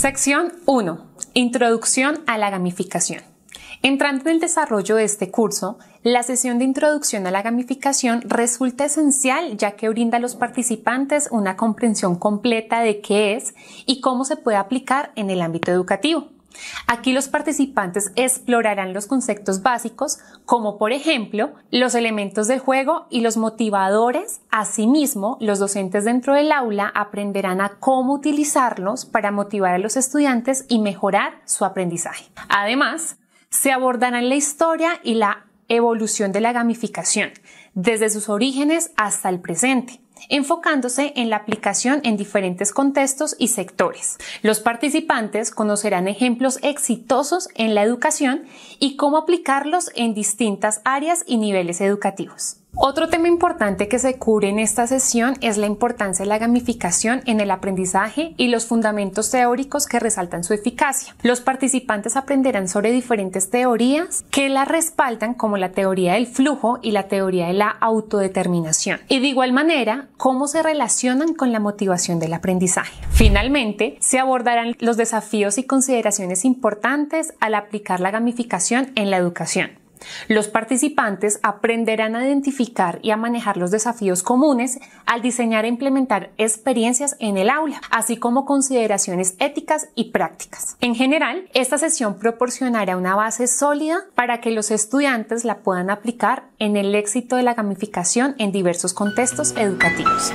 Sección 1. Introducción a la gamificación. Entrando en el desarrollo de este curso, la sesión de introducción a la gamificación resulta esencial ya que brinda a los participantes una comprensión completa de qué es y cómo se puede aplicar en el ámbito educativo. Aquí los participantes explorarán los conceptos básicos, como por ejemplo los elementos del juego y los motivadores. Asimismo, los docentes dentro del aula aprenderán a cómo utilizarlos para motivar a los estudiantes y mejorar su aprendizaje. Además, se abordarán la historia y la evolución de la gamificación, desde sus orígenes hasta el presente enfocándose en la aplicación en diferentes contextos y sectores. Los participantes conocerán ejemplos exitosos en la educación y cómo aplicarlos en distintas áreas y niveles educativos. Otro tema importante que se cubre en esta sesión es la importancia de la gamificación en el aprendizaje y los fundamentos teóricos que resaltan su eficacia. Los participantes aprenderán sobre diferentes teorías que la respaldan como la teoría del flujo y la teoría de la autodeterminación. Y de igual manera, cómo se relacionan con la motivación del aprendizaje. Finalmente, se abordarán los desafíos y consideraciones importantes al aplicar la gamificación en la educación. Los participantes aprenderán a identificar y a manejar los desafíos comunes al diseñar e implementar experiencias en el aula, así como consideraciones éticas y prácticas. En general, esta sesión proporcionará una base sólida para que los estudiantes la puedan aplicar en el éxito de la gamificación en diversos contextos educativos.